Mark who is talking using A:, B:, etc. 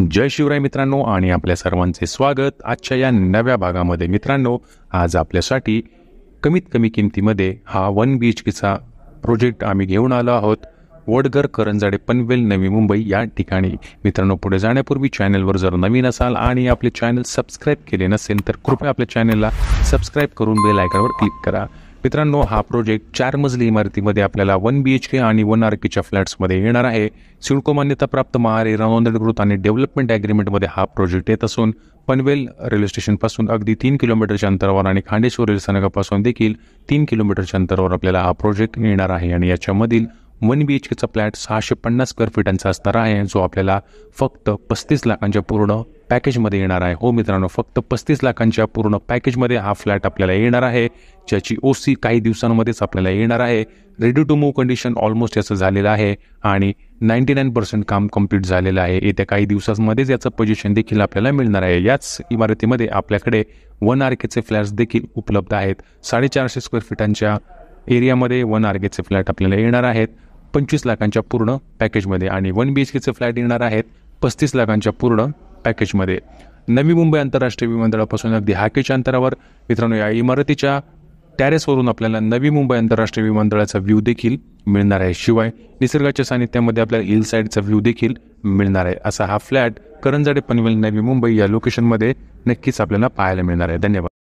A: जय शिवराय मित्रांनो आणि आपल्या सर्वांचे स्वागत आजच्या या नव्या भागामध्ये मित्रांनो आज आपल्यासाठी कमीत कमी किमतीमध्ये हा वन बी एच केचा प्रोजेक्ट आम्ही घेऊन आलो आहोत वडगर करंजाडे पनवेल नवी मुंबई या ठिकाणी मित्रांनो पुढे जाण्यापूर्वी चॅनलवर जर नवीन असाल आणि आपले चॅनल सबस्क्राईब केले नसेल तर कृपया आपल्या चॅनलला सबस्क्राईब करून बेल आयकॉनवर क्लिक करा मित्रांनो हा प्रोजेक्ट चार मजली इमारतीमध्ये आपल्याला वन बी एच के आणि वन आर केच्या फ्लॅट्समध्ये येणार आहे सिडको मान्यताप्राप्त महारे नोंदणीकृत आणि डेव्हलपमेंट ॲग्रीमेंटमध्ये हा प्रोजेक्ट येत असून पनवेल रेल्वे स्टेशनपासून अगदी तीन किलोमीटरच्या अंतरावर आणि खांडेश्वर रेल्वे स्थानकापासून देखील तीन किलोमीटरच्या अंतरावर आपल्याला हा प्रोजेक्ट येणार आहे आणि याच्यामधील वन बी एच केचा फ्लॅट सहाशे पन्नास स्क्वेअर फिटांचा असणार आहे जो आपल्याला फक्त पस्तीस लाखांच्या पूर्ण पॅकेजमध्ये येणार आहे हो मित्रांनो फक्त पस्तीस लाखांच्या पूर्ण पॅकेजमध्ये हा फ्लॅट आपल्याला येणार आहे ज्याची ओ सी काही दिवसांमध्येच आपल्याला येणार आहे ready to move condition almost याचं झालेलं आहे आणि नाईंटी नाईन पर्सेंट काम कम्प्लीट झालेलं आहे येत्या काही दिवसांमध्येच याचं पोझिशन देखील आपल्याला मिळणार आहे याच इमारतीमध्ये आपल्याकडे वन आर केचे फ्लॅट्स देखील उपलब्ध आहेत साडेचारशे स्क्वेअर फिटांच्या एरियामध्ये वन आर केचे फ्लॅट आपल्याला येणार आहेत पंचवीस लाखांच्या पूर्ण पॅकेजमध्ये आणि वन बी एच केचे फ्लॅट येणार आहेत पस्तीस लाखांच्या पूर्ण पॅकेजमध्ये नवी मुंबई आंतरराष्ट्रीय विमानतळापासून अगदी हाकेच्या अंतरावर मित्रांनो या इमारतीच्या टॅरेसवरून आपल्याला नवी मुंबई आंतरराष्ट्रीय विमानतळाचा व्ह्यू देखील मिळणार आहे शिवाय निसर्गाच्या सानिध्यामध्ये आपल्याला हिल साईडचा व्ह्यू देखील मिळणार आहे असा हा फ्लॅट करंजाडे पनवेल नवी मुंबई या लोकेशनमध्ये नक्कीच आपल्याला पाहायला मिळणार आहे धन्यवाद